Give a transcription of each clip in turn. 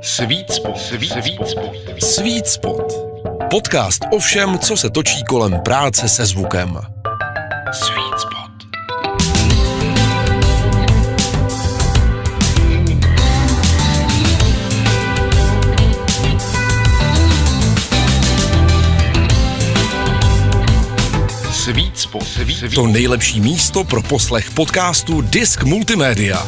spot. Svítspot. spot. Podcast o všem, co se točí kolem práce se zvukem. Svítspot. Svítspot. To nejlepší místo pro poslech podcastu Disk Multimedia.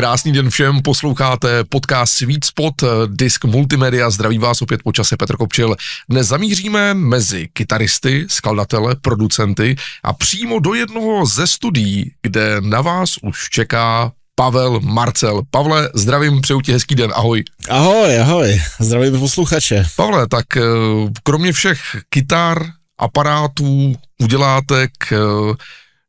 Krásný den všem, posloucháte podcast Sweet Spot, eh, disk multimedia, zdraví vás opět po čase Petr Kopčil. Dnes zamíříme mezi kytaristy, skladatele, producenty a přímo do jednoho ze studií, kde na vás už čeká Pavel Marcel. Pavle, zdravím, přeju ti hezký den, ahoj. Ahoj, ahoj, zdravím posluchače. Pavle, tak eh, kromě všech kytar, aparátů, udělátek, eh,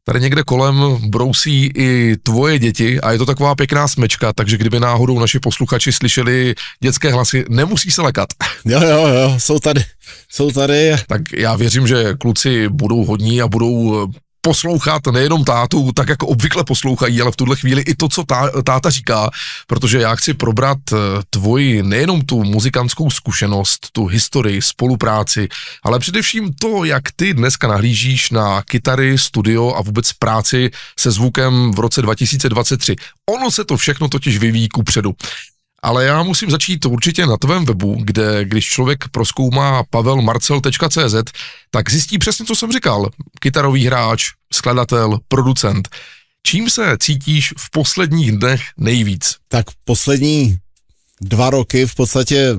Tady někde kolem brousí i tvoje děti a je to taková pěkná smečka, takže kdyby náhodou naši posluchači slyšeli dětské hlasy, nemusí se lekat. Jo, jo, jo, jsou tady, jsou tady. Tak já věřím, že kluci budou hodní a budou poslouchat nejenom tátu, tak jako obvykle poslouchají, ale v tuhle chvíli i to, co tá, táta říká, protože já chci probrat eh, tvoji nejenom tu muzikantskou zkušenost, tu historii, spolupráci, ale především to, jak ty dneska nahlížíš na kytary, studio a vůbec práci se zvukem v roce 2023. Ono se to všechno totiž vyvíjí kupředu ale já musím začít určitě na tvém webu, kde když člověk proskoumá pavelmarcel.cz, tak zjistí přesně, co jsem říkal. Kytarový hráč, skladatel, producent. Čím se cítíš v posledních dnech nejvíc? Tak poslední dva roky v podstatě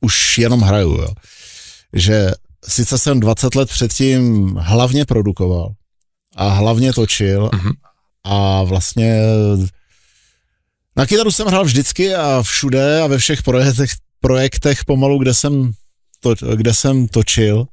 už jenom hraju, jo. Že sice jsem 20 let předtím hlavně produkoval a hlavně točil mm-hmm. a vlastně na kytaru jsem hrál vždycky a všude a ve všech projektech, projektech pomalu, kde jsem, to, kde jsem točil,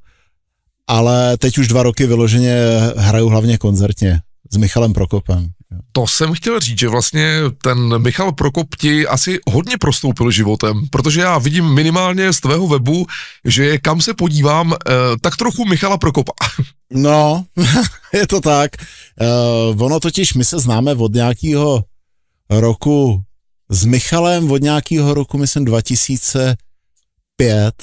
ale teď už dva roky vyloženě hraju hlavně koncertně s Michalem Prokopem. To jsem chtěl říct, že vlastně ten Michal Prokop ti asi hodně prostoupil životem, protože já vidím minimálně z tvého webu, že kam se podívám, eh, tak trochu Michala Prokopa. No, je to tak. Eh, ono totiž, my se známe od nějakého roku s Michalem od nějakého roku, myslím 2005,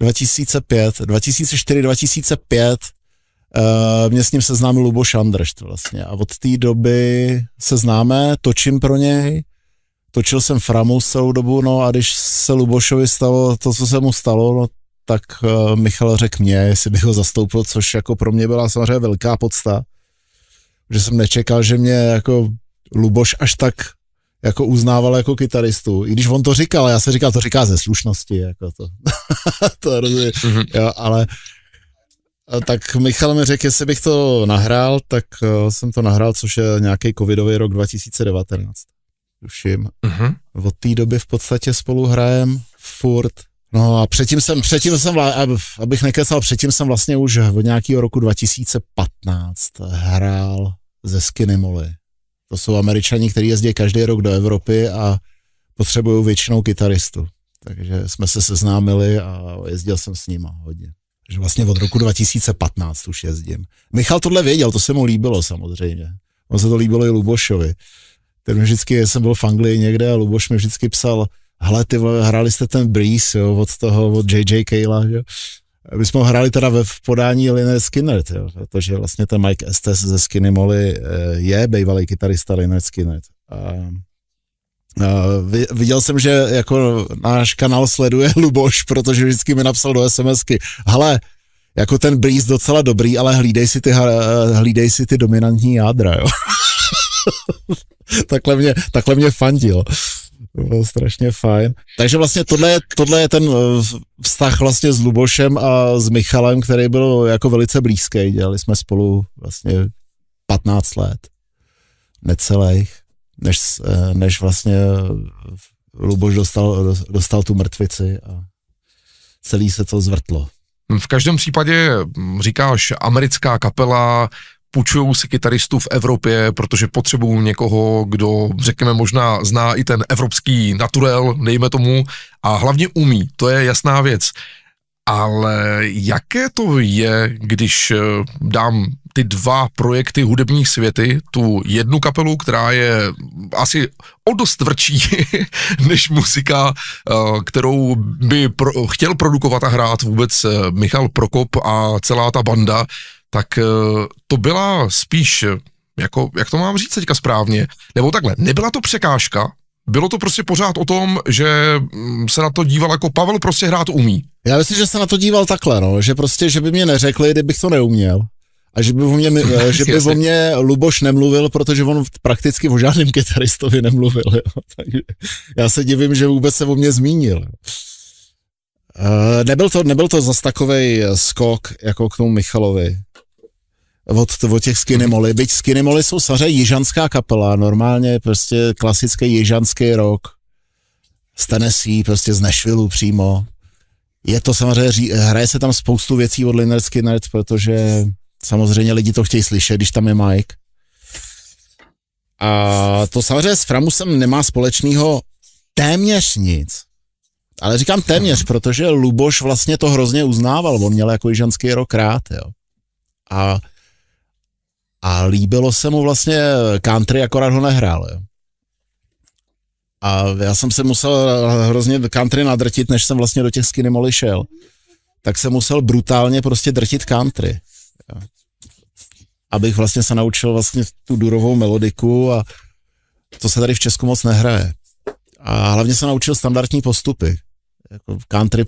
2005, 2004, 2005, Uh, mě s ním seznámil Luboš Andršt vlastně a od té doby se známe, točím pro něj, točil jsem Framu celou dobu, no a když se Lubošovi stalo to, co se mu stalo, no tak uh, Michal řekl mě, jestli bych ho zastoupil, což jako pro mě byla samozřejmě velká podsta, že jsem nečekal, že mě jako Luboš až tak jako uznával jako kytaristu, i když on to říkal, já jsem říkal, to říká ze slušnosti, jako to, to rozumím, mm-hmm. jo, ale tak Michal mi řekl, jestli bych to nahrál, tak eh, jsem to nahrál, což je nějaký covidový rok 2019, tuším. Mm-hmm. Od té doby v podstatě spolu hrajem furt. No a předtím jsem, předtím jsem, abych nekecal, předtím jsem vlastně už od nějakého roku 2015 hrál ze Skinny Molly to jsou američani, kteří jezdí každý rok do Evropy a potřebují většinou kytaristu. Takže jsme se seznámili a jezdil jsem s nima hodně. Takže vlastně od roku 2015 už jezdím. Michal tohle věděl, to se mu líbilo samozřejmě. On se to líbilo i Lubošovi. Ten vždycky, jsem byl v Anglii někde a Luboš mi vždycky psal, hele, ty hráli jste ten Breeze, jo, od toho, od J.J. Kejla, jo my jsme ho hráli teda ve v podání Liné Skinner, tyjo, protože vlastně ten Mike Estes ze Skinny Molly eh, je bývalý kytarista Liné Skinner. A, a viděl jsem, že jako náš kanál sleduje Luboš, protože vždycky mi napsal do SMSky, hele, jako ten Breeze docela dobrý, ale hlídej si ty, eh, hlídej si ty dominantní jádra, jo. takhle, mě, takhle mě fandil. To bylo strašně fajn. Takže vlastně tohle je, tohle je ten eh, vztah vlastně s Lubošem a s Michalem, který byl jako velice blízký. Dělali jsme spolu vlastně 15 let. Necelých. Než, eh, než vlastně Luboš dostal, dostal tu mrtvici a celý se to zvrtlo. V každém případě říkáš americká kapela, půjčují si kytaristů v Evropě, protože potřebují někoho, kdo, řekněme, možná zná i ten evropský naturel, nejme tomu, a hlavně umí, to je jasná věc. Ale jaké to je, když eh, dám ty dva projekty hudebních světy, tu jednu kapelu, která je asi o dost tvrdší než muzika, eh, kterou by pro, chtěl produkovat a hrát vůbec eh, Michal Prokop a celá ta banda, tak eh, to byla spíš, eh, jako, jak to mám říct teďka správně, nebo takhle, nebyla to překážka, bylo to prostě pořád o tom, že mm, se na to díval jako Pavel prostě hrát umí. Já myslím, že se na to díval takhle, no, že prostě, že by mě neřekli, kdybych to neuměl. A že by, o mě, eh, že by o mě Luboš nemluvil, protože on prakticky o žádném kytaristovi nemluvil. Jo. Takže já se divím, že vůbec se o mě zmínil. nebyl to, nebyl to zas takový skok jako k tomu Michalovi od, od těch Skinnymoly. Byť Skinnymoly jsou saře jižanská kapela, normálně prostě klasický jižanský rok z Tennessee, prostě z Nashville přímo. Je to samozřejmě, hraje se tam spoustu věcí od Leonard Skinner, protože samozřejmě lidi to chtějí slyšet, když tam je Mike. A to samozřejmě s Framusem nemá společného téměř nic. Ale říkám téměř, mhm. protože Luboš vlastně to hrozně uznával, on měl jako jižanský rok rád, jo. A a líbilo se mu vlastně country, akorát ho nehrál. Jo. A já jsem se musel hrozně country nadrtit, než jsem vlastně do těch skinny moly šel. Tak jsem musel brutálně prostě drtit country. Jo. Abych vlastně se naučil vlastně tu durovou melodiku a to se tady v Česku moc nehraje. A hlavně se naučil standardní postupy. Jako country,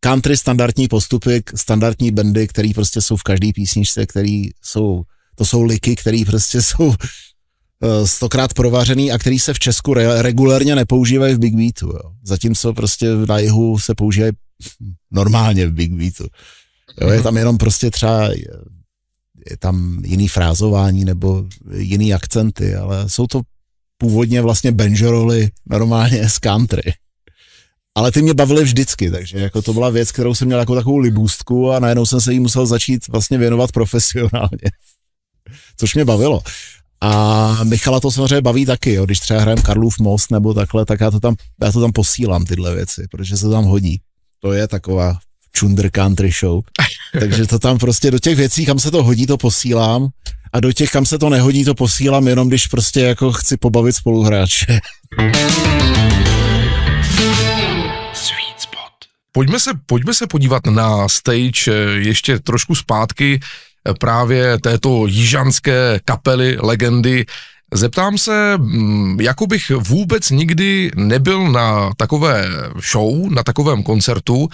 country standardní postupy, standardní bendy, které prostě jsou v každé písničce, které jsou to jsou liky, které prostě jsou eh, stokrát provařený a který se v Česku re- regulérně nepoužívají v Big Beatu. Jo. Zatímco prostě na jihu se používají normálně v Big Beatu. Jo, je tam jenom prostě třeba je tam jiný frázování nebo jiný akcenty, ale jsou to původně vlastně benžeroly normálně z country. Ale ty mě bavily vždycky, takže jako to byla věc, kterou jsem měl jako takovou libůstku a najednou jsem se jí musel začít vlastně věnovat profesionálně což mě bavilo. A Michala to samozřejmě baví taky, jo. když třeba hrajeme Karlův most nebo takhle, tak já to, tam, já to tam posílám tyhle věci, protože se tam hodí. To je taková čundr country show. Takže to tam prostě do těch věcí, kam se to hodí, to posílám a do těch, kam se to nehodí, to posílám jenom, když prostě jako chci pobavit spoluhráče. Pojďme se, pojďme se podívat na stage eh, ještě trošku zpátky právě této jižanské kapely, legendy. Zeptám se, mm, jako bych vůbec nikdy nebyl na takové show, na takovém koncertu,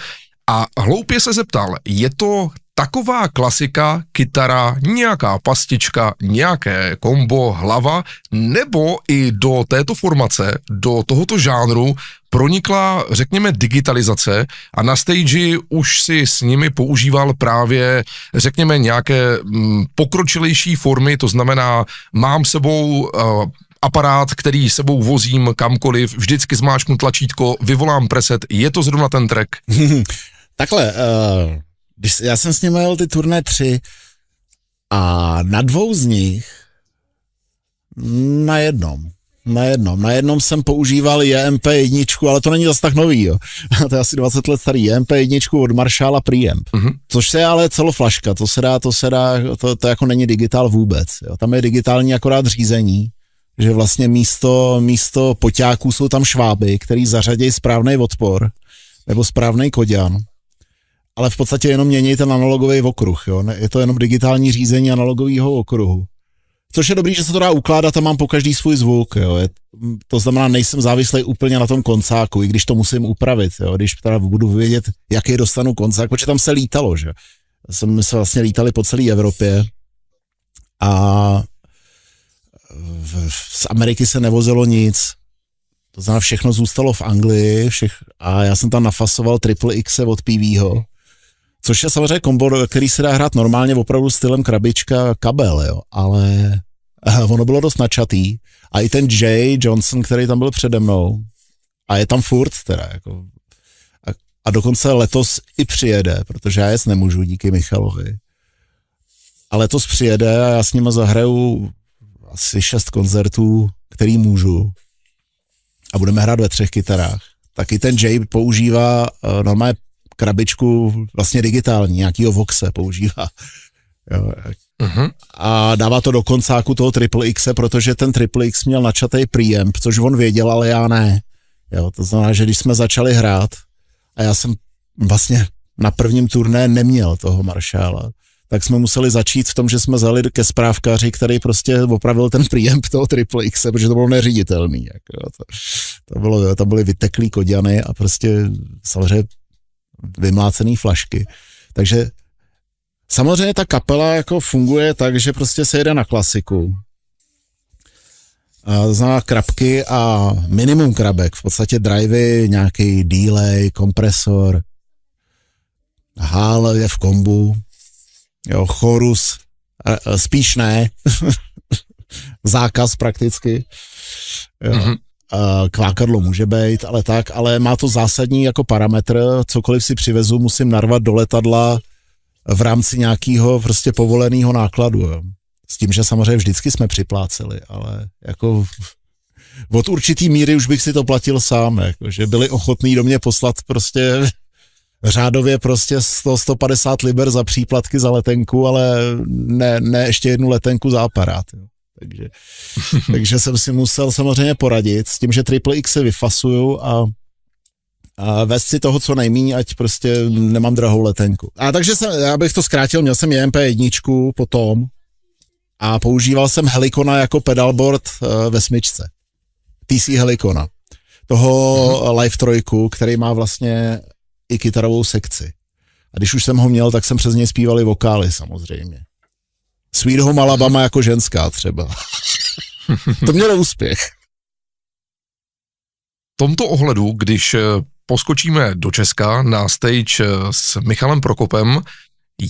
a hloupě se zeptal, je to taková klasika, kytara, nějaká pastička, nějaké kombo, hlava, nebo i do této formace, do tohoto žánru pronikla, řekněme, digitalizace a na stage už si s nimi používal právě, řekněme, nějaké mm, pokročilejší formy, to znamená, mám sebou uh, aparát, který sebou vozím kamkoliv, vždycky zmáčknu tlačítko, vyvolám preset, je to zrovna ten track? Takhle, uh když, já jsem s ním jel ty turné tři a na dvou z nich, na jednom, na jednom. Na jednom jsem používal JMP jedničku, ale to není zase tak nový, jo. to je asi 20 let starý JMP jedničku od Marshala Preamp, uh-huh. což je ale celoflaška, to se dá, to se dá, to, to jako není digitál vůbec, jo. Tam je digitální akorát řízení, že vlastně místo, místo poťáků jsou tam šváby, který zařadějí správný odpor nebo správný koďan ale v podstatě jenom mění ten analogový okruh. Jo? Je to jenom digitální řízení analogového okruhu. Což je dobrý, že se to dá ukládat a mám po každý svůj zvuk. Jo? Je, to znamená, nejsem závislý úplně na tom koncáku, i když to musím upravit. Jo? Když teda budu vědět, jaký dostanu koncák, protože tam se lítalo. Že? Jsme se vlastně lítali po celé Evropě a z Ameriky se nevozilo nic. To znamená, všechno zůstalo v Anglii všech, a já jsem tam nafasoval triple X od PVho Což je samozřejmě kombo, který se dá hrát normálně opravdu stylem krabička kabel, jo, ale eh, ono bylo dost načatý. A i ten Jay Johnson, který tam byl přede mnou, a je tam furt teda, jako, a, a dokonce letos i přijede, protože já jest nemůžu díky Michalovi. A letos přijede a já s nima zahraju asi šest koncertů, který můžu. A budeme hrát ve třech kytarách. Taky ten Jay používá uh, normálně krabičku vlastně digitální, nějakýho Voxe používá. Jo. Uh-huh. A dává to do koncáku toho Triple X, protože ten Triple X měl načatý příjem, což on věděl, ale já ne. Jo, to znamená, že když jsme začali hrát a já jsem vlastně na prvním turné neměl toho maršála, tak jsme museli začít v tom, že jsme zali ke správkaři, který prostě opravil ten příjem toho Triple X, protože to bylo neříditelný. Jako, to, to, bylo, to byly vyteklý koděny a prostě samozřejmě vymlácené flašky. Takže samozřejmě ta kapela jako funguje tak, že prostě se jede na klasiku. To znamená krabky a minimum krabek, v podstatě drivey, nějaký delay, kompresor, hál je v kombu, jo, chorus, spíš ne, zákaz prakticky. Jo. Mm-hmm. Eh, kvákadlo může být, ale tak, ale má to zásadní jako parametr, cokoliv si přivezu, musím narvat do letadla v rámci nějakého prostě povoleného nákladu. Jo. S tím, že samozřejmě vždycky jsme připláceli, ale jako od určitý míry už bych si to platil sám, jako, že byli ochotní do mě poslat prostě řádově prostě 100-150 liber za příplatky za letenku, ale ne, ne ještě jednu letenku za aparát. Jo. Takže, takže jsem si musel samozřejmě poradit s tím, že Triple X se vyfasuju a a vést si toho co nejmí, ať prostě nemám drahou letenku. A takže jsem, já bych to zkrátil, měl jsem JMP jedničku potom a používal jsem Helikona jako pedalboard eh, ve smyčce. TC Helikona. Toho mm-hmm. Live 3, který má vlastně i kytarovou sekci. A když už jsem ho měl, tak jsem přes něj zpívali vokály samozřejmě. Sweet Home Alabama jako ženská třeba. to mělo úspěch. V tomto ohledu, když eh, poskočíme do Česka na stage eh, s Michalem Prokopem,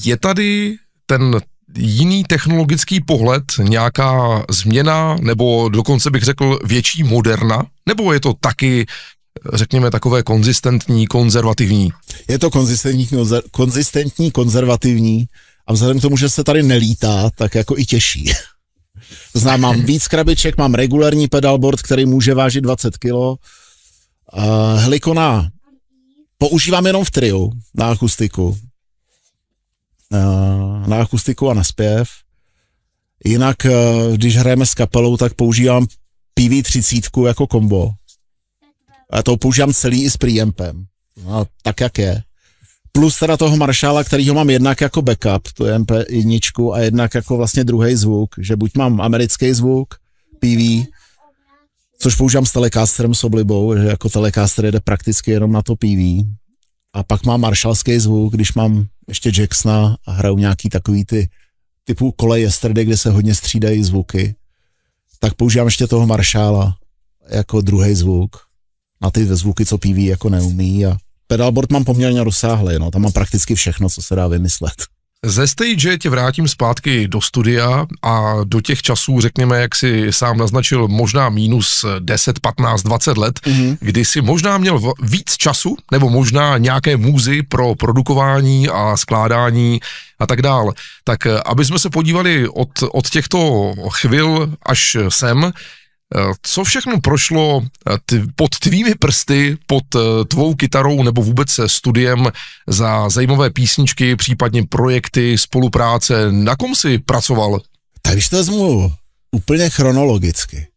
je tady ten jiný technologický pohled, nějaká změna, nebo dokonce bych řekl větší moderna, nebo je to taky eh, řekněme, takové konzistentní, konzervativní? Je to konzistentní, konzistentní konzervativní a vzhledem k tomu, že se tady nelítá, tak jako i těžší. Znám, mám víc krabiček, mám regulární pedalboard, který může vážit 20 kg. helikona používám jenom v triu, na akustiku. na akustiku a na zpěv. Jinak, e, když hrajeme s kapelou, tak používám PV30 jako kombo. A to používám celý i s preampem. No, tak, jak je plus teda toho maršála, kterýho mám jednak jako backup, to je MP 1 a jednak jako vlastně druhý zvuk, že buď mám americký zvuk, PV, což používám s Telecasterem s oblibou, že jako Telecaster jede prakticky jenom na to PV. A pak mám maršalský zvuk, když mám ještě Jacksona a hraju nějaký takový ty typu kole yesterday, kde se hodně střídají zvuky, tak používám ještě toho maršála jako druhý zvuk na ty zvuky, co PV jako neumí a pedalboard mám poměrně rozsáhlý, no, tam mám prakticky všechno, co se dá vymyslet. Ze stage tě vrátím zpátky do studia a do těch časů, řekněme, jak si sám naznačil, možná minus 10, 15, 20 let, mm-hmm. kdy si možná měl víc času, nebo možná nějaké muzy pro produkování a skládání a tak dál. Tak eh, aby jsme se podívali od, od těchto chvil až sem, Eh, co všechno prošlo eh, pod tvými prsty, pod eh, tvou kytarou nebo vůbec studiem za zajímavé písničky, případně projekty, spolupráce? Na kom jsi pracoval? Tak když to vezmu úplně chronologicky.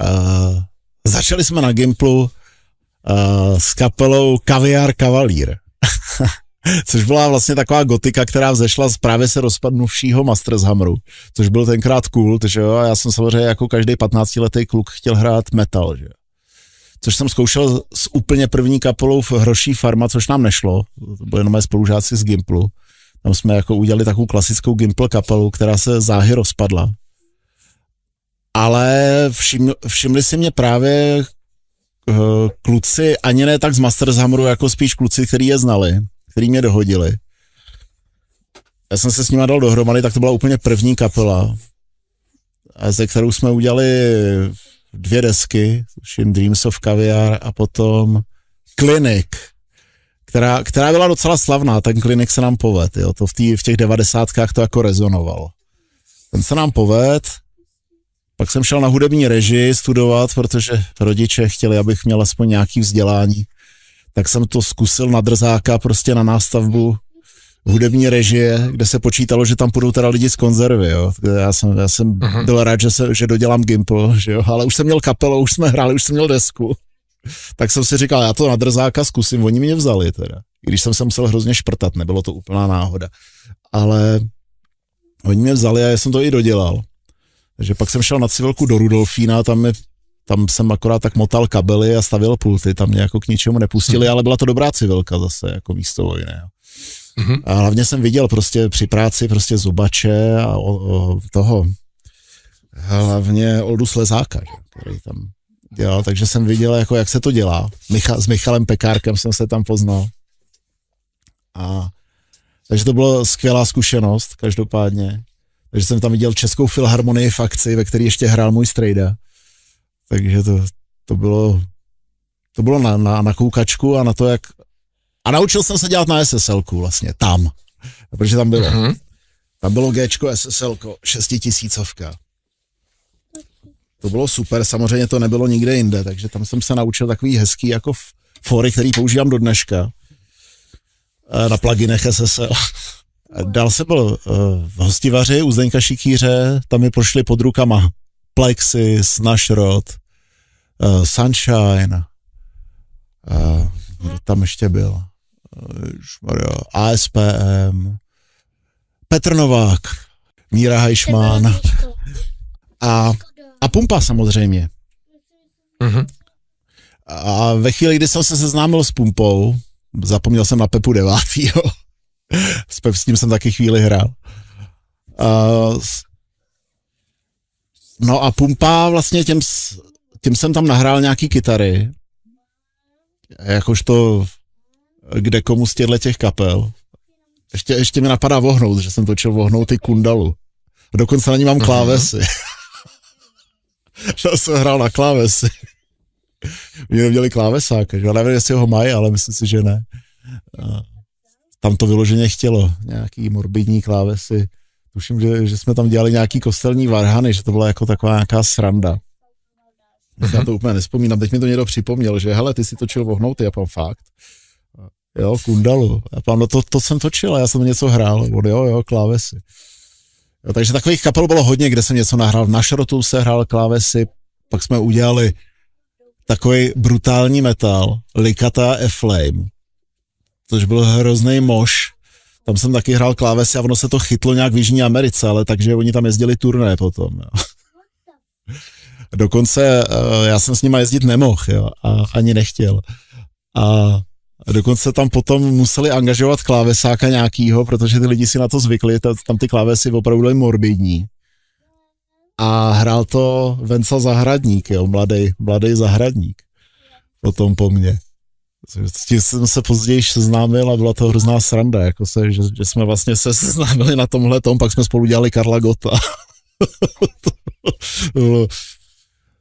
Uh, začali jsme na Gimplu uh, s kapelou Kaviár Kavalír. což byla vlastně taková gotika, která vzešla z právě se rozpadnuvšího Masters Hammeru, což byl tenkrát cool, že jo, a já jsem samozřejmě jako každý 15-letý kluk chtěl hrát metal, že což jsem zkoušel s úplně první kapelou v Hroší Farma, což nám nešlo, to byly jenom mé spolužáci z Gimplu. Tam jsme jako udělali takovou klasickou Gimpl kapelu, která se záhy rozpadla. Ale všimli, všimli si mě právě eh, kluci, ani ne tak z Masters Hammeru, jako spíš kluci, který je znali který mě dohodili. Já jsem se s nima dal dohromady, tak to byla úplně první kapela, ze kterou jsme udělali dvě desky, tuším Dreams of Caviar a potom Clinic, která, která byla docela slavná, ten Clinic se nám poved, jo, to v, tý, v těch devadesátkách to jako rezonovalo. Ten se nám poved, pak jsem šel na hudební režii studovat, protože rodiče chtěli, abych měl aspoň nějaký vzdělání tak jsem to zkusil na drzáka prostě na nástavbu hudební režie, kde se počítalo, že tam půjdou teda lidi z konzervy, jo. Já jsem, já jsem uh-huh. byl rád, že, se, že dodělám Gimple, že jo, ale už jsem měl kapelu, už jsme hráli, už jsem měl desku. Tak jsem si říkal, já to na drzáka zkusím, oni mě vzali teda. I když jsem se musel hrozně šprtat, nebylo to úplná náhoda. Ale oni mě vzali a já jsem to i dodělal. Takže pak jsem šel na civilku do Rudolfína, tam mi tam jsem akorát tak motal kabely a stavil pulty, tam mě jako k ničemu nepustili, hmm. ale byla to dobrá civilka zase, jako místo vojny. hmm A hlavně jsem viděl prostě při práci prostě zubače a o, o, toho, hlavně Oldu Slezáka, že, který tam dělal, takže jsem viděl, jako jak se to dělá. Micha, s Michalem Pekárkem jsem se tam poznal. A takže to byla skvělá zkušenost, každopádně. Takže jsem tam viděl Českou filharmonii fakci, ve které ještě hrál můj strejda. Takže to, to bylo, to bylo na, na, na koukačku a na to, jak... A naučil jsem se dělat na SSL vlastně, tam. Protože tam bylo, mm-hmm. tam bylo Gčko, SSL, šestitisícovka. To bylo super, samozřejmě to nebylo nikde jinde, takže tam jsem se naučil takový hezký jako fory, který používám do dneška e, na pluginech SSL. Dál se byl e, v hostivaři u Zdenka Šikýře, tam mi prošli pod rukama. Plexis, Nashrod, uh, eh, Sunshine, uh, tam ještě byl, uh, ASPM, Petr Novák, Míra Hajšmán a, a Pumpa samozřejmě. Uh-huh. A ve chvíli, kdy jsem se seznámil s Pumpou, zapomněl jsem na Pepu devátýho, s, Pep, s ním jsem taky chvíli hrál, uh, No a Pumpa vlastně těm, těm jsem tam nahrál nějaký kytary, to, kde komu z těchto těch kapel. Ještě, ještě mi napadá vohnout, že jsem točil vohnout ty kundalu. Dokonce na ní mám mhm. klávesy. Já jsem hrál na klávesy. Mě měli klávesák, že? nevím, jestli ho mají, ale myslím si, že ne. Tam to vyloženě chtělo, nějaký morbidní klávesy. Tuším, že, že jsme tam dělali nějaký kostelní varhany, že to byla jako taková nějaká sranda. Já to mhm. úplně nespomínám. Teď mi to někdo připomněl, že hele, ty si točil vohnouty, já pan fakt. Jo, kundalu. Já pan, no to, to jsem točil, já jsem něco hrál. Od, jo, jo, klávesy. Jo, takže takových kapel bylo hodně, kde jsem něco nahrál. Na šrotu se hrál klávesy, pak jsme udělali takový brutální metal, Likata F Flame, což byl hrozný mož, tam jsem taky hrál klávesy a ono se to chytlo nějak v Jižní Americe, ale takže oni tam jezdili turné potom. Jo. Dokonce eh, já jsem s nima jezdit nemohl jo, a ani nechtěl. A dokonce tam potom museli angažovat klávesáka nějakýho, protože ty lidi si na to zvykli, tam ty klávesy opravdu byly morbidní. A hrál to Vencel Zahradník, jo, mladý, mladý zahradník. Potom po mně. S tím jsem se později seznámil a byla to hrozná sranda, jako se, že, že jsme vlastně se seznámili na tomhle tom, pak jsme spolu dělali Karla Gota.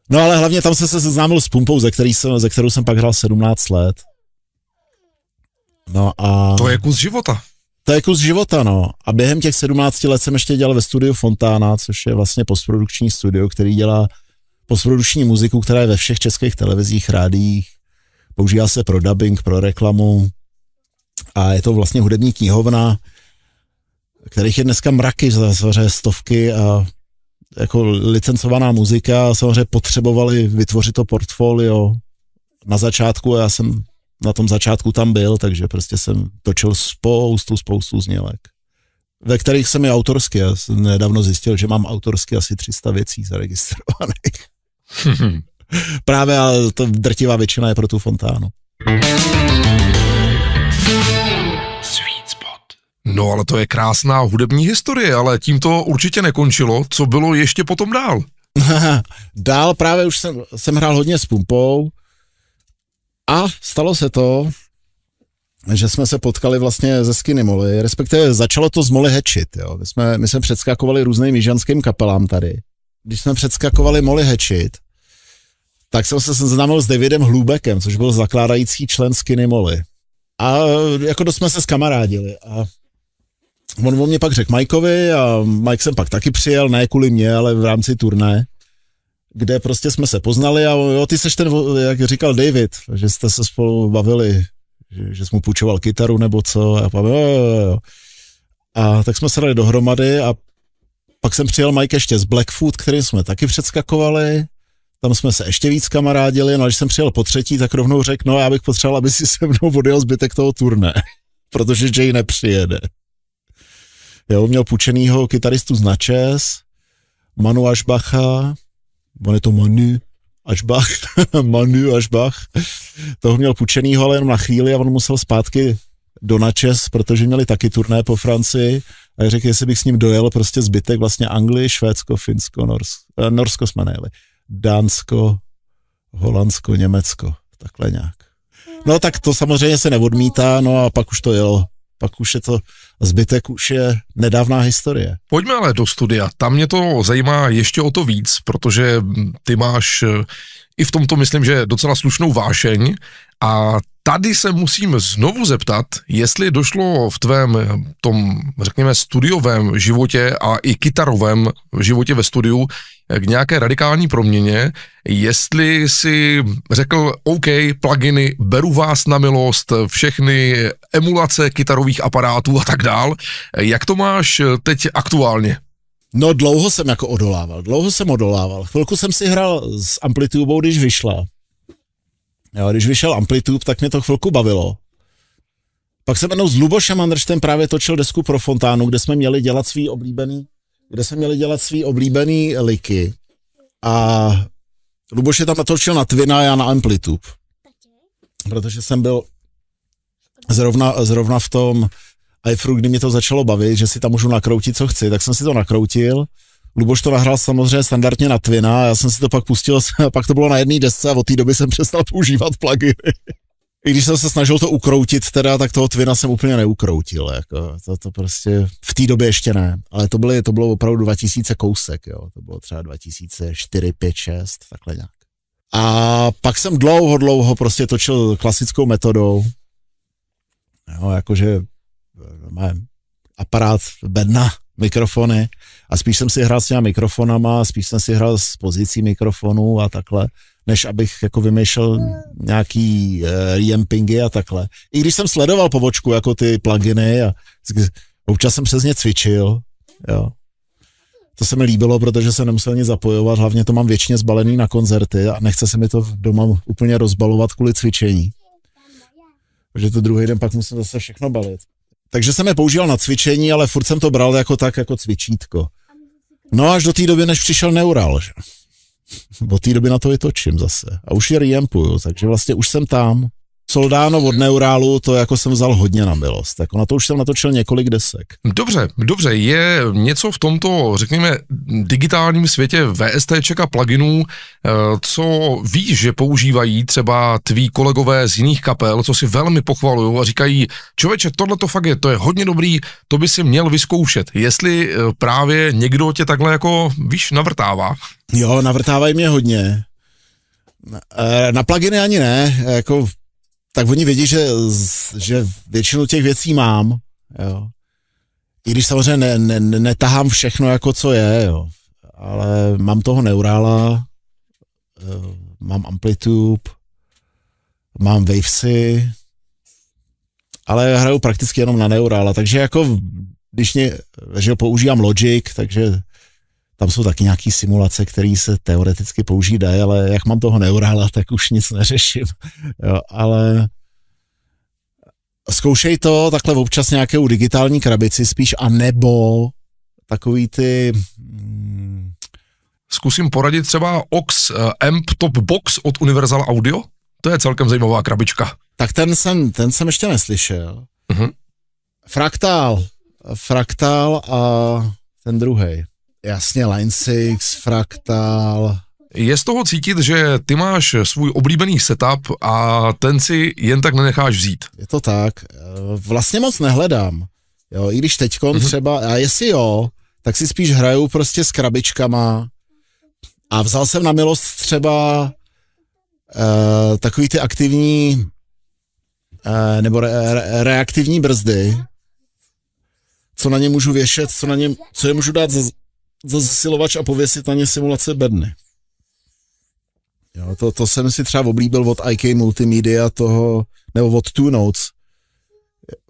no ale hlavně tam jsem se seznámil s Pumpou, ze, který jsem, ze kterou jsem pak hrál 17 let. No a... To je kus života. To je kus života, no. A během těch 17 let jsem ještě dělal ve studiu Fontána, což je vlastně postprodukční studio, který dělá postprodukční muziku, která je ve všech českých televizích, rádiích, používá se pro dubbing, pro reklamu a je to vlastně hudební knihovna, kterých je dneska mraky, samozřejmě stovky a jako licencovaná muzika, samozřejmě potřebovali vytvořit to portfolio na začátku já jsem na tom začátku tam byl, takže prostě jsem točil spoustu, spoustu znělek, ve kterých jsem i autorsky. Já jsem nedávno zjistil, že mám autorsky asi 300 věcí zaregistrovaných. Právě a to drtivá většina je pro tu fontánu. No ale to je krásná hudební historie, ale tím to určitě nekončilo. Co bylo ještě potom dál? dál právě už jsem, jsem hrál hodně s pumpou a stalo se to, že jsme se potkali vlastně ze Skinny Molly, respektive začalo to z Molly Hatchet, jo. My jsme, my jsme předskakovali různým jižanským kapelám tady. Když jsme předskakovali Molly Hatchet, tak jsem se seznámil s Davidem Hlubekem, což byl zakládající člen Skinny Molly. A jako dost jsme se skamarádili. A on o mě pak řekl Mikeovi a Mike jsem pak taky přijel, ne kvůli mě, ale v rámci turné kde prostě jsme se poznali a jo, ty seš ten, jak říkal David, že jste se spolu bavili, že, že jsi mu půjčoval kytaru nebo co a pak, jo, jo, jo. A tak jsme se dali dohromady a pak jsem přijel Mike ještě z Blackfoot, který jsme taky předskakovali tam jsme se ještě víc kamarádili, no a když jsem přijel po třetí, tak rovnou řekl, no já bych potřeboval, aby si se mnou odjel zbytek toho turné, protože Jay nepřijede. Jo, měl půjčenýho kytaristu z Načes, Manu Ašbacha, on je to Manu Ašbach, Manu Ašbach, toho měl půjčenýho, ale jenom na chvíli a on musel zpátky do Načes, protože měli taky turné po Francii a řekl, jestli bych s ním dojel prostě zbytek vlastně Anglii, Švédsko, Finsko, Norsko, eh, Norsko jsme nejeli. Dánsko, Holandsko, Německo, takhle nějak. No tak to samozřejmě se neodmítá, no a pak už to jelo. Pak už je to, zbytek už je nedávná historie. Pojďme ale do studia, tam mě to zajímá ještě o to víc, protože ty máš eh, i v tomto, myslím, že docela slušnou vášeň a tady se musím znovu zeptat, jestli došlo v tvém eh, tom, řekněme, studiovém životě a i kytarovém životě ve studiu k nějaké radikální proměně, jestli si řekl, OK, pluginy, beru vás na milost, všechny emulace kytarových aparátů a tak dál. Jak to máš teď aktuálně? No dlouho jsem jako odolával, dlouho jsem odolával. Chvilku jsem si hrál s Amplitubou, když vyšla. Jo, když vyšel Amplitube, tak mě to chvilku bavilo. Pak jsem jenom s Lubošem Andrštem právě točil desku pro Fontánu, kde jsme měli dělat svý oblíbený kde se měli dělat svý oblíbený liky a Luboš je tam natočil na Twina, já na Amplitude. Protože jsem byl zrovna, zrovna v tom iFru, kdy mě to začalo bavit, že si tam můžu nakroutit, co chci, tak jsem si to nakroutil. Luboš to nahrál samozřejmě standardně na Twina, já jsem si to pak pustil, pak to bylo na jedné desce a od té doby jsem přestal používat pluginy. I když jsem se snažil to ukroutit, teda, tak toho Twina jsem úplně neukroutil. Jako, to, to prostě v té době ještě ne. Ale to, byly, to bylo opravdu 2000 kousek. Jo. To bylo třeba 2004, 5, 6, takhle nějak. A pak jsem dlouho, dlouho prostě točil klasickou metodou. Jo, jakože eh, mám aparát bedna mikrofony a spíš jsem si hrál s těma mikrofonama, spíš jsem si hrál s pozicí mikrofonu a takhle, než abych jako vymýšlel nějaký uh, reampingy a takhle. I když jsem sledoval povočku jako ty pluginy a občas jsem přesně ně cvičil, jo. To se mi líbilo, protože se nemusel nic zapojovat, hlavně to mám většině zbalený na koncerty a nechce se mi to doma úplně rozbalovat kvůli cvičení. Takže to druhý den pak musím zase všechno balit. Takže jsem je používal na cvičení, ale furt jsem to bral jako tak, jako cvičítko. No až do té doby, než přišel neural. Že? Od té doby na to vytočím zase. A už je reampuju, takže vlastně už jsem tam. Soldáno od Neurálu, to jako jsem vzal hodně na milost. Tak jako na to už jsem natočil několik desek. Dobře, dobře, je něco v tomto, řekněme, digitálním světě VSTček a pluginů, eh, co víš, že používají třeba tví kolegové z jiných kapel, co si velmi pochvalují a říkají, člověče, tohle to fakt je, to je hodně dobrý, to by si měl vyzkoušet. Jestli eh, právě někdo tě takhle jako, víš, navrtává. Jo, navrtávají mě hodně. Na eh, pluginy ani ne, jako tak oni vědí, že, že většinu těch věcí mám, jo. I když samozřejmě ne, ne, netahám všechno, jako co je, jo. Ale mám toho neurála, eh, mám amplitub, mám wavesy, ale hraju prakticky jenom na neurála, takže jako když mě, že používám Logic, takže tam jsou taky nějaký simulace, které se teoreticky používají, ale jak mám toho neurála, tak už nic neřeším. Jo, ale zkoušej to takhle občas u digitální krabici spíš, a nebo takový ty... Mm, Zkusím poradit třeba OX eh, Amp Top Box od Universal Audio. To je celkem zajímavá krabička. Tak ten jsem, ten jsem ještě neslyšel. Uh-huh. Mhm. Fraktál. Fraktál a ten druhý. Jasně, Line 6, Fraktal. Je z toho cítit, že ty máš svůj oblíbený setup a ten si jen tak nenecháš vzít. Je to tak. Eh, vlastně moc nehledám. Jo, i když teď mm-hmm. třeba, a jestli jo, tak si spíš hraju prostě s krabičkama. A vzal jsem na milost třeba e, takový ty aktivní e, nebo re, re, reaktivní brzdy, co na ně můžu věšet, co na ně, co je můžu dát za, za zesilovač a pověsit na ně simulace bedny. Jo, to, to jsem si třeba oblíbil od IK Multimedia toho, nebo od Two Notes.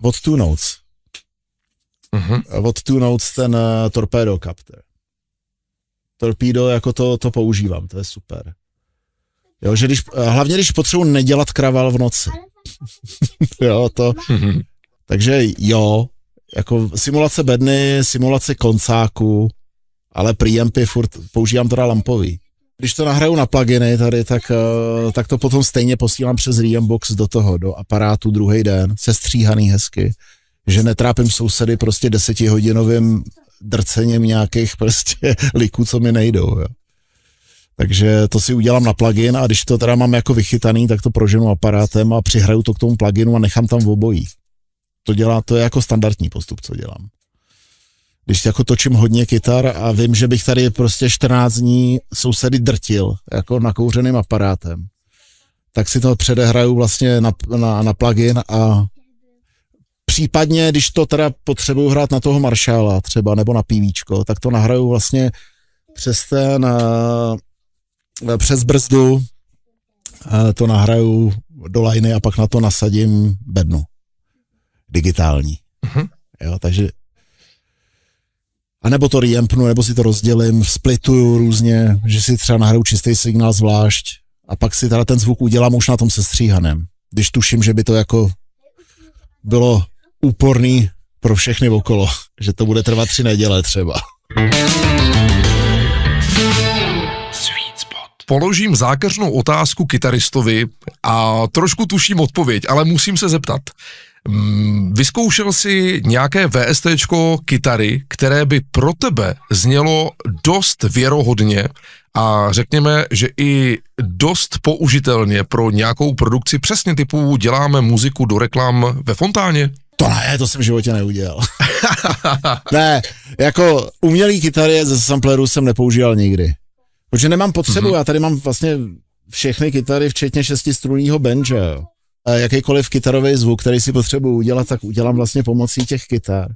Od Two Notes. Uh-huh. Od Two Notes ten uh, Torpedo Capter. Torpedo, jako to, to používám, to je super. Jo, že když, eh, hlavně když potřebuji nedělat kraval v noci. jo, to. Uh-huh. Takže jo, jako simulace bedny, simulace koncáku, ale preampy furt používám teda lampový. Když to nahraju na pluginy tady, tak, eh, tak to potom stejně posílám přes Reambox do toho, do aparátu druhý den, stříhaný hezky, že netrápím sousedy prostě desetihodinovým drcením nějakých prostě liků, co mi nejdou. Jo. Takže to si udělám na plugin a když to teda mám jako vychytaný, tak to proženu aparátem a přihraju to k tomu pluginu a nechám tam v obojí. To dělá, to je jako standardní postup, co dělám když jako točím hodně kytar a vím, že bych tady prostě 14 dní sousedy drtil jako nakouřeným aparátem, tak si to předehraju vlastně na, na, na plugin a případně, když to teda potřebuju hrát na toho maršála třeba nebo na pívíčko, tak to nahraju vlastně přes ten, eh, přes brzdu eh, to nahraju do liney a pak na to nasadím bednu digitální. Mhm. Jo, takže a nebo to reampnu, nebo si to rozdělím, splituju různě, že si třeba nahraju čistý signál zvlášť a pak si teda ten zvuk udělám už na tom sestříhaném. Když tuším, že by to jako bylo úporný pro všechny okolo, že to bude trvat tři neděle třeba. Položím zákeřnou otázku kytaristovi a trošku tuším odpověď, ale musím se zeptat. Mm, vyzkoušel si nějaké VST kytary, které by pro tebe znělo dost věrohodně a řekněme, že i dost použitelně pro nějakou produkci přesně typu děláme muziku do reklam ve fontáně? To ne, to jsem v životě neudělal. ne, jako umělý kytary ze sampleru jsem nepoužíval nikdy. Protože nemám potřebu, mm-hmm. já tady mám vlastně všechny kytary, včetně šestistrunního benže jakýkoliv kytarový zvuk, který si potřebuji udělat, tak udělám vlastně pomocí těch kytar.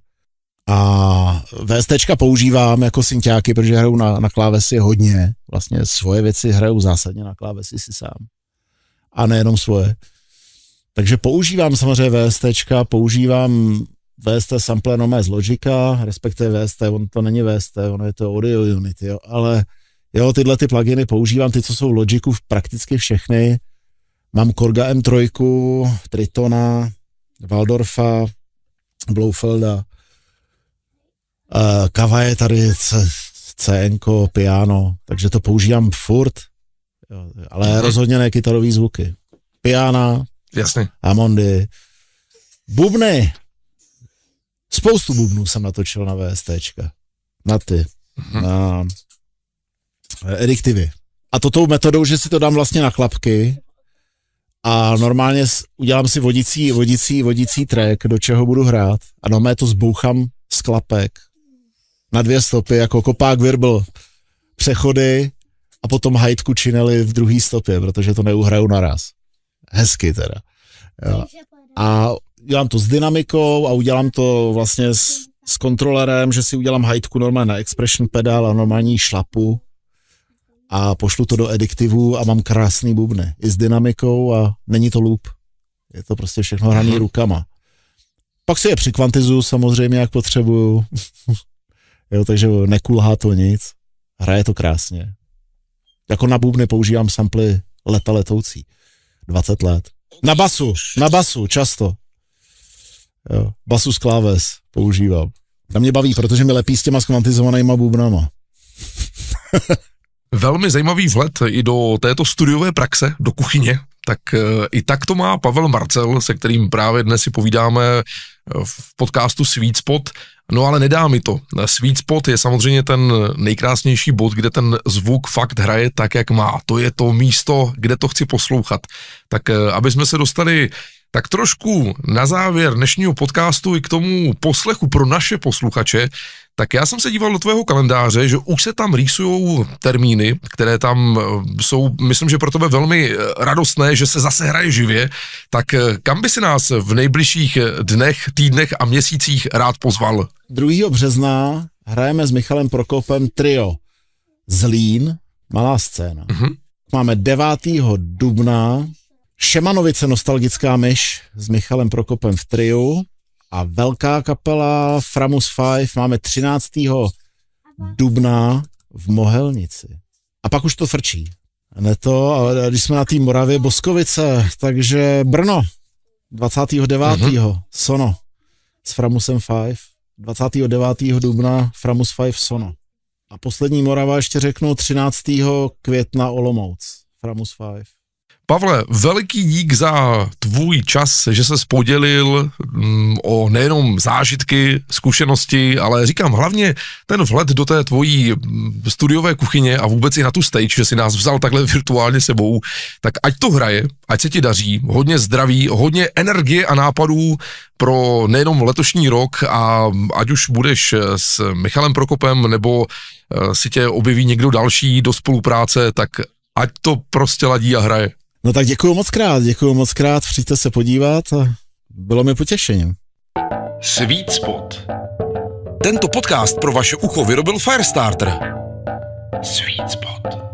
A VST používám jako synťáky, protože hraju na, na klávesi hodně. Vlastně svoje věci hraju zásadně na klávesi si sám. A nejenom svoje. Takže používám samozřejmě VST, používám VST sample no z Logica, respektive VST, on to není VST, ono je to Audio Unit, jo, ale jo, tyhle ty pluginy používám, ty, co jsou v Logiku, prakticky všechny, Mám Korga M3, Tritona, Waldorfa, Bloufelda, kava je tady CN, piano, takže to používám furt, ale mhm. rozhodně ne kytarové zvuky. Piana, Jasně. Amondy, bubny, spoustu bubnů jsem natočil na VSTčka, na ty, mhm. na ediktivy. Eh, a to tou metodou, že si to dám vlastně na klapky a normálně udělám si vodicí, vodicí, vodicí track, do čeho budu hrát a normálně to zbouchám z klapek na dvě stopy, jako kopák virbl, přechody a potom hajtku čineli v druhé stopě, protože to neuhraju naraz. Hezky teda. Jo. A dělám to s dynamikou a udělám to vlastně s, s kontrolerem, že si udělám hajtku normálně na expression pedál a normální šlapu a pošlu to do ediktivu a mám krásný bubny i s dynamikou a není to loop. Je to prostě všechno hraný mhm. rukama. Pak si je přikvantizuju samozřejmě, jak potřebuju. jo, takže nekulhá to nic. Hraje to krásně. Jako na bubny používám samply leta letoucí. 20 let. Na basu, na basu, často. Jo, basu z kláves používám. Na mě baví, protože mi lepí s těma skvantizovanýma bubnama. Velmi zajímavý vhled i do této studiové praxe, do kuchyně, tak e, i tak to má Pavel Marcel, se kterým právě dnes si povídáme e, v podcastu Sweet Spot. No ale nedá mi to. Sweet Spot je samozřejmě ten nejkrásnější bod, kde ten zvuk fakt hraje tak, jak má. To je to místo, kde to chci poslouchat. Tak e, aby jsme se dostali tak trošku na závěr dnešního podcastu i k tomu poslechu pro naše posluchače, tak já jsem se díval do tvého kalendáře, že už se tam rýsují termíny, které tam eh, jsou, myslím, že pro tebe velmi eh, radostné, že se zase hraje živě. Tak eh, kam by si nás v nejbližších dnech, týdnech a měsících rád pozval? 2. března hrajeme s Michalem Prokopem trio Zlín, malá scéna. Mm-hmm. Máme 9. dubna Šemanovice nostalgická myš s Michalem Prokopem v triu a velká kapela Framus 5 máme 13. dubna v Mohelnici. A pak už to frčí. Ne to, ale když jsme na té Moravě Boskovice, takže Brno 29. Uh-huh. Mhm. Sono s Framusem 5. 29. dubna Framus 5 Sono. A poslední Morava ještě řeknu 13. května Olomouc. Framus 5. Pavle, veliký dík za tvůj čas, že se spodělil mm, o nejenom zážitky, zkušenosti, ale říkám hlavně ten vhled do té tvojí mm, studiové kuchyně a vůbec i na tu stage, že si nás vzal takhle virtuálně sebou, tak ať to hraje, ať se ti daří, hodně zdraví, hodně energie a nápadů pro nejenom letošní rok a ať už budeš eh, s Michalem Prokopem nebo eh, si tě objeví někdo další do spolupráce, tak ať to prostě ladí a hraje. No tak děkuji moc krát, děkuji moc krát, přijďte se podívat a bylo mi potěšením. Sweet Spot Tento podcast pro vaše ucho vyrobil Firestarter. Sweet Spot